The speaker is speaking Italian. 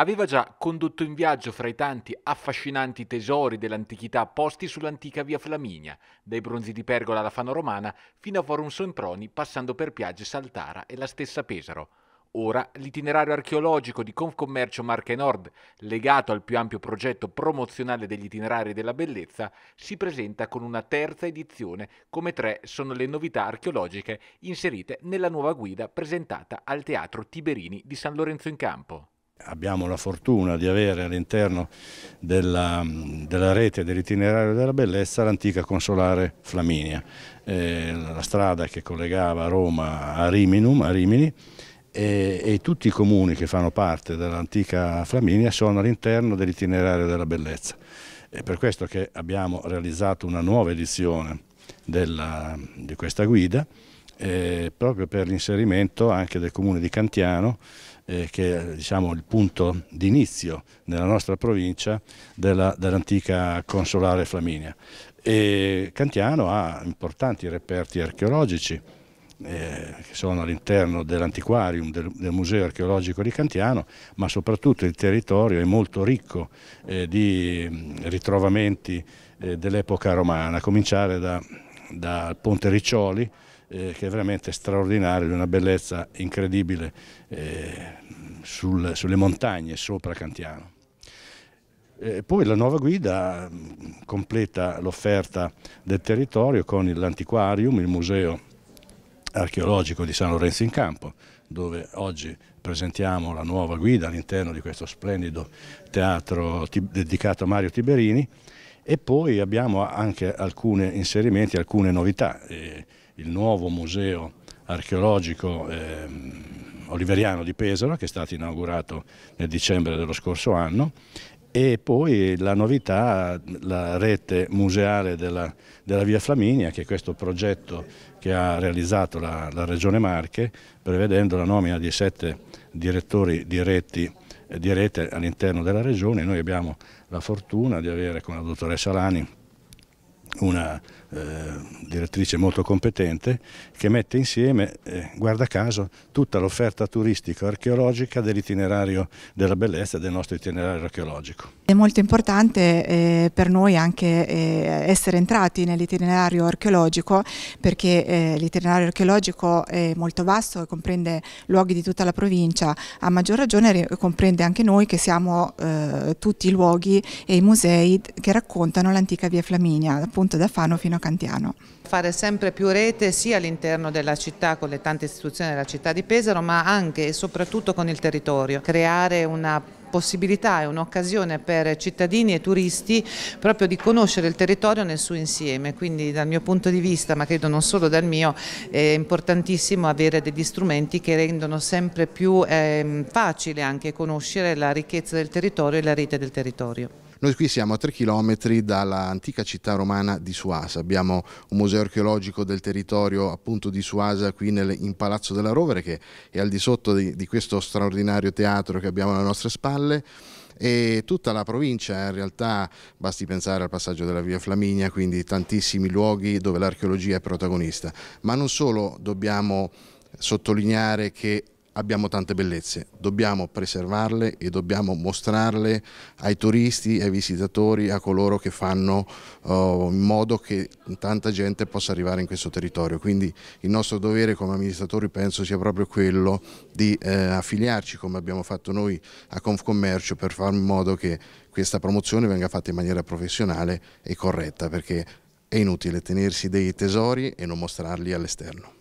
aveva già condotto in viaggio fra i tanti affascinanti tesori dell'antichità posti sull'antica via Flaminia, dai bronzi di Pergola alla Fano Romana fino a Forum Semproni, passando per Piagge Saltara e la stessa Pesaro. Ora l'itinerario archeologico di Confcommercio Marche Nord, legato al più ampio progetto promozionale degli itinerari della bellezza, si presenta con una terza edizione, come tre sono le novità archeologiche inserite nella nuova guida presentata al Teatro Tiberini di San Lorenzo in Campo. Abbiamo la fortuna di avere all'interno della, della, rete dell'itinerario della bellezza l'antica consolare Flaminia, eh, la strada che collegava Roma a, Riminum, a Rimini e, e, tutti i comuni che fanno parte dell'antica Flaminia sono all'interno dell'itinerario della bellezza. È per questo che abbiamo realizzato una nuova edizione della, di questa guida eh, proprio per l'inserimento anche del comune di Cantiano eh, che è diciamo, il punto d'inizio nella nostra provincia dell'antica dell consolare Flaminia. E Cantiano ha importanti reperti archeologici eh, che sono all'interno dell'antiquarium del, del, Museo archeologico di Cantiano, ma soprattutto il territorio è molto ricco eh, di mm, ritrovamenti eh, dell'epoca romana, a cominciare da, dal Ponte Riccioli, eh, che è veramente straordinario, di una bellezza incredibile eh, sul, sulle montagne sopra Cantiano. E eh, poi la nuova guida completa l'offerta del territorio con l'antiquarium, il museo archeologico di San Lorenzo in Campo, dove oggi presentiamo la nuova guida all'interno di questo splendido teatro dedicato a Mario Tiberini e poi abbiamo anche alcuni inserimenti, alcune novità. Eh, il nuovo museo archeologico eh, oliveriano di Pesaro che è stato inaugurato nel dicembre dello scorso anno e poi la novità, la rete museale della, della Via Flaminia, che è questo progetto che ha realizzato la, la Regione Marche, prevedendo la nomina di sette direttori di, di rete all'interno della Regione. Noi abbiamo la fortuna di avere con la dottoressa Lani una eh, direttrice molto competente che mette insieme, eh, guarda caso, tutta l'offerta turistico-archeologica dell'itinerario della bellezza del nostro itinerario archeologico. È molto importante eh, per noi anche eh, essere entrati nell'itinerario archeologico perché eh, l'itinerario archeologico è molto vasto e comprende luoghi di tutta la provincia, a maggior ragione comprende anche noi che siamo eh, tutti i luoghi e i musei che raccontano l'antica via Flaminia, appunto appunto da Fano fino a Cantiano. Fare sempre più rete sia all'interno della città con le tante istituzioni della città di Pesaro ma anche e soprattutto con il territorio, creare una possibilità, e un'occasione per cittadini e turisti proprio di conoscere il territorio nel suo insieme, quindi dal mio punto di vista, ma credo non solo dal mio, è importantissimo avere degli strumenti che rendono sempre più eh, facile anche conoscere la ricchezza del territorio e la rete del territorio. Noi qui siamo a 3 km dall'antica città romana di Suasa, abbiamo un museo archeologico del territorio appunto di Suasa qui nel, in Palazzo della Rovere che è al di sotto di, di questo straordinario teatro che abbiamo alle nostre spalle e tutta la provincia eh, in realtà basti pensare al passaggio della via Flaminia quindi tantissimi luoghi dove l'archeologia è protagonista ma non solo dobbiamo sottolineare che abbiamo tante bellezze, dobbiamo preservarle e dobbiamo mostrarle ai turisti, ai visitatori, a coloro che fanno uh, in modo che tanta gente possa arrivare in questo territorio. Quindi il nostro dovere come amministratori penso sia proprio quello di eh, affiliarci come abbiamo fatto noi a Confcommercio per fare in modo che questa promozione venga fatta in maniera professionale e corretta perché è inutile tenersi dei tesori e non mostrarli all'esterno.